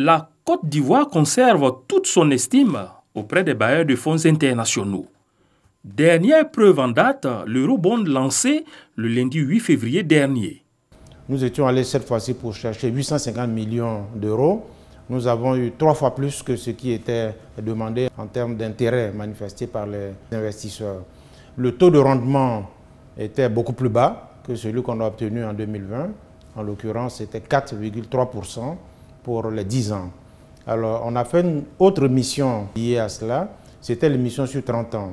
la Côte d'Ivoire conserve toute son estime auprès des bailleurs de fonds internationaux. Dernière preuve en date, l'Eurobond lancé le lundi 8 février dernier. Nous étions allés cette fois-ci pour chercher 850 millions d'euros. Nous avons eu trois fois plus que ce qui était demandé en termes d'intérêt manifesté par les investisseurs. Le taux de rendement était beaucoup plus bas que celui qu'on a obtenu en 2020. En l'occurrence, c'était 4,3 pour les 10 ans. Alors, on a fait une autre mission liée à cela, c'était l'émission sur 30 ans.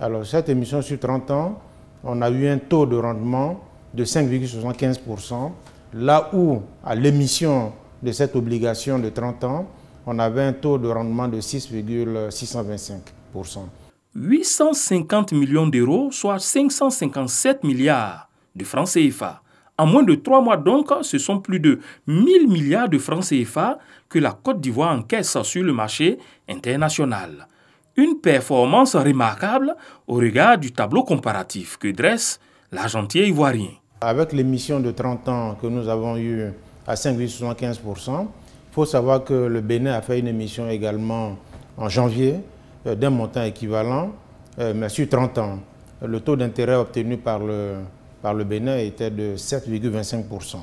Alors, cette émission sur 30 ans, on a eu un taux de rendement de 5,75%, là où, à l'émission de cette obligation de 30 ans, on avait un taux de rendement de 6,625%. 850 millions d'euros, soit 557 milliards de francs CFA, en moins de trois mois donc, ce sont plus de 1000 milliards de francs CFA que la Côte d'Ivoire encaisse sur le marché international. Une performance remarquable au regard du tableau comparatif que dresse l'argentier ivoirien. Avec l'émission de 30 ans que nous avons eue à 5,75%, il faut savoir que le Bénin a fait une émission également en janvier euh, d'un montant équivalent, euh, mais sur 30 ans. Le taux d'intérêt obtenu par le, par le Bénin était de 7,25%.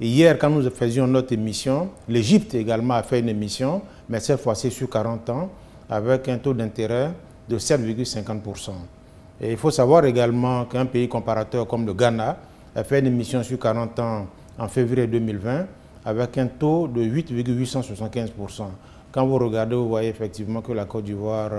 Hier, quand nous faisions notre émission, l'Égypte également a fait une émission, mais cette fois-ci sur 40 ans, avec un taux d'intérêt de 7,50%. Et il faut savoir également qu'un pays comparateur comme le Ghana a fait une émission sur 40 ans en février 2020 avec un taux de 8,875%. Quand vous regardez, vous voyez effectivement que la Côte d'Ivoire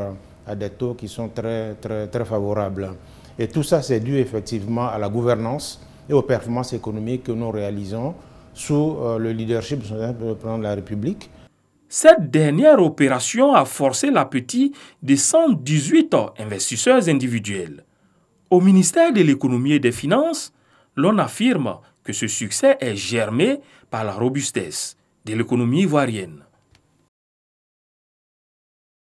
a des taux qui sont très, très, très favorables. Et tout ça, c'est dû effectivement à la gouvernance et aux performances économiques que nous réalisons sous euh, le leadership président de la République. Cette dernière opération a forcé l'appétit de 118 investisseurs individuels. Au ministère de l'économie et des finances, l'on affirme que ce succès est germé par la robustesse de l'économie ivoirienne.